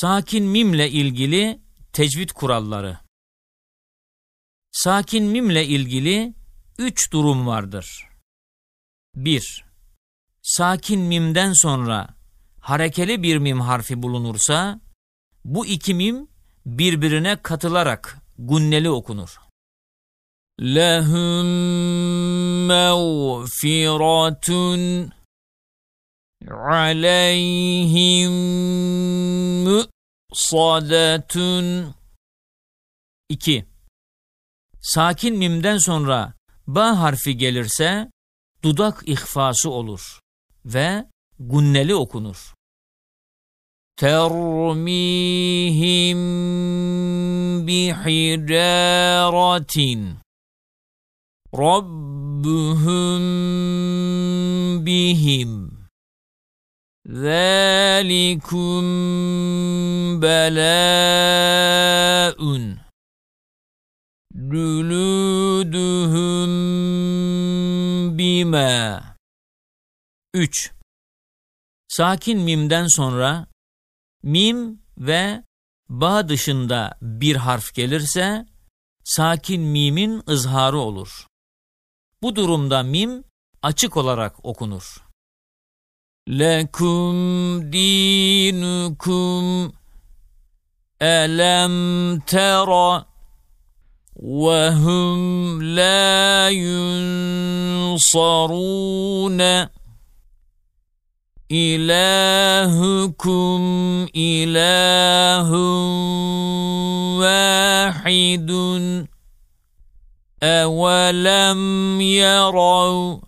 Sakin mimle ilgili tecvid kuralları. Sakin mimle ilgili üç durum vardır. 1. Sakin mimden sonra harekeli bir mim harfi bulunursa bu iki mim birbirine katılarak gunneli okunur. Lehum mağfiratun aleyhim sadatun 2. Sakin mimden sonra ba harfi gelirse dudak ihfası olur ve gunneli okunur. Termihim bihiratin, Rabbuhum bihim ذَٰلِكُمْ بَلَاءٌ جُلُودُهُمْ بِمَا 3. Sakin mimden sonra mim ve ba dışında bir harf gelirse sakin mimin ızharı olur. Bu durumda mim açık olarak okunur. لكم دينكم ألم تر وهم لا ينصرون إلهكم إله واحد أولم يروا